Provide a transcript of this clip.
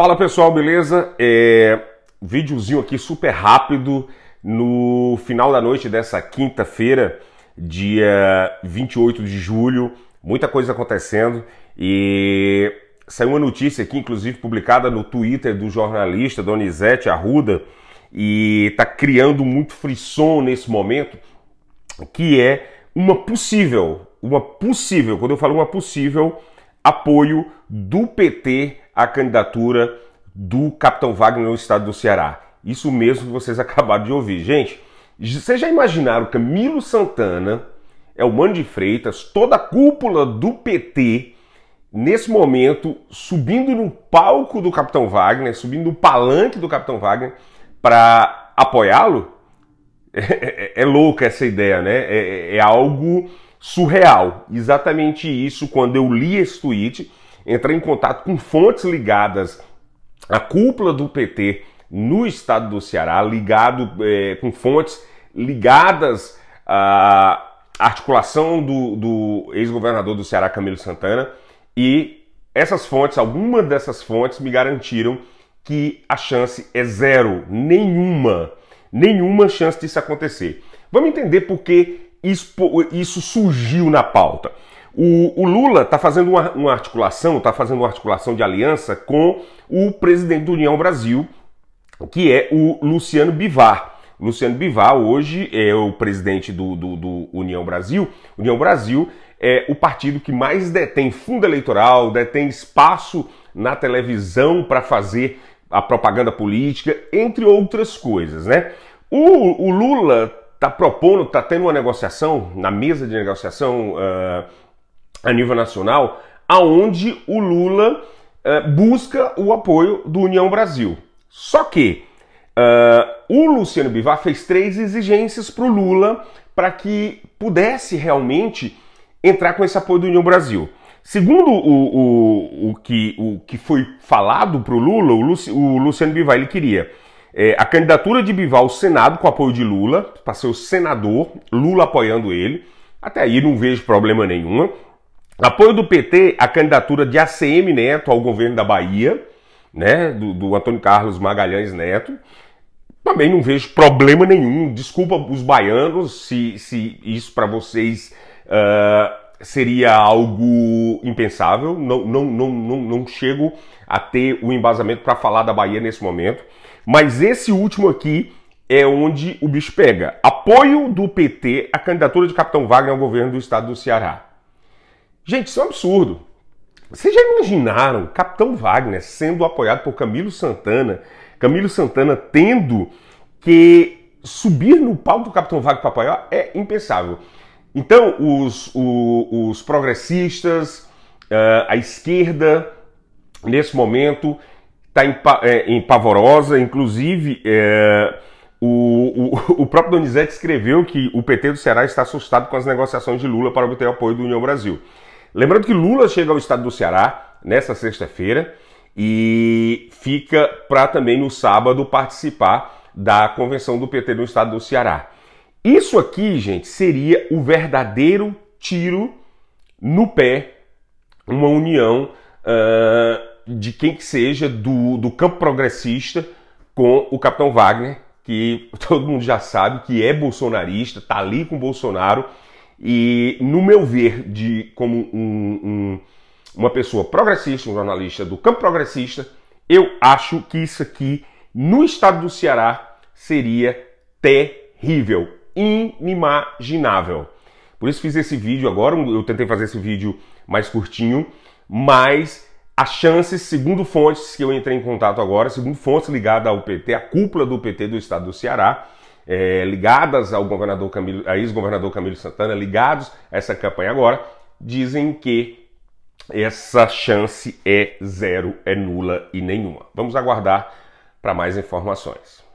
Fala pessoal, beleza? É... Vídeozinho aqui super rápido no final da noite dessa quinta-feira, dia 28 de julho. Muita coisa acontecendo e saiu uma notícia aqui, inclusive publicada no Twitter do jornalista Donizete Arruda, e está criando muito frisson nesse momento, que é uma possível, uma possível, quando eu falo uma possível, apoio do PT a candidatura do capitão Wagner no estado do Ceará. Isso mesmo que vocês acabaram de ouvir. Gente, vocês já imaginaram Camilo Santana, Elmano é de Freitas, toda a cúpula do PT, nesse momento, subindo no palco do Capitão Wagner, subindo no palanque do Capitão Wagner, para apoiá-lo? É, é, é, é, louca essa ideia, né? É, é, é, algo surreal. Exatamente isso, quando eu li esse tweet, entrar em contato com fontes ligadas à cúpula do PT no estado do Ceará, ligado é, com fontes ligadas à articulação do, do ex-governador do Ceará, Camilo Santana, e essas fontes, algumas dessas fontes, me garantiram que a chance é zero, nenhuma, nenhuma chance disso acontecer. Vamos entender por que isso, isso surgiu na pauta. O, o Lula está fazendo uma, uma articulação, está fazendo uma articulação de aliança com o presidente do União Brasil, que é o Luciano Bivar. Luciano Bivar hoje é o presidente do, do, do União Brasil. União Brasil é o partido que mais detém fundo eleitoral, detém espaço na televisão para fazer a propaganda política, entre outras coisas, né? O, o Lula está propondo, está tendo uma negociação, na mesa de negociação uh, a nível nacional, aonde o Lula uh, busca o apoio do União Brasil. Só que uh, o Luciano Bivar fez três exigências para o Lula para que pudesse realmente entrar com esse apoio do União Brasil. Segundo o, o, o, que, o que foi falado para o Lula, o Luciano Bivar ele queria é, a candidatura de Bivar ao Senado com apoio de Lula, para ser o senador, Lula apoiando ele. Até aí não vejo problema nenhum. Apoio do PT à candidatura de ACM Neto ao governo da Bahia, né, do, do Antônio Carlos Magalhães Neto. Também não vejo problema nenhum. Desculpa os baianos se, se isso para vocês uh, seria algo impensável. Não, não, não, não, não chego a ter o embasamento para falar da Bahia nesse momento. Mas esse último aqui é onde o bicho pega. Apoio do PT à candidatura de Capitão Wagner ao governo do estado do Ceará. Gente, isso é um absurdo. Vocês já imaginaram Capitão Wagner sendo apoiado por Camilo Santana? Camilo Santana tendo que subir no palco do Capitão Wagner para apoiar? É impensável. Então, os, o, os progressistas, ah, a esquerda, nesse momento, está em, é, em, pavorosa. Inclusive, é, o, o, o próprio Donizete escreveu que o PT do Ceará está assustado com as negociações de Lula para obter o apoio do União Brasil. Lembrando que Lula chega ao estado do Ceará nessa sexta-feira e fica para também no sábado participar da convenção do PT no estado do Ceará. Isso aqui, gente, seria o verdadeiro tiro no pé, uma união uh, de quem que seja do, do campo progressista com o capitão Wagner, que todo mundo já sabe que é bolsonarista, tá ali com Bolsonaro e, no meu ver, de como um, um, uma pessoa progressista, um jornalista do campo progressista, eu acho que isso aqui, no estado do Ceará, seria terrível, inimaginável. Por isso fiz esse vídeo agora, eu tentei fazer esse vídeo mais curtinho, mas as chances, segundo fontes que eu entrei em contato agora, segundo fontes ligadas ao PT, a cúpula do PT do estado do Ceará, é, ligadas ao governador Camilo, a ex-governador Camilo Santana, ligados a essa campanha agora, dizem que essa chance é zero, é nula e nenhuma. Vamos aguardar para mais informações.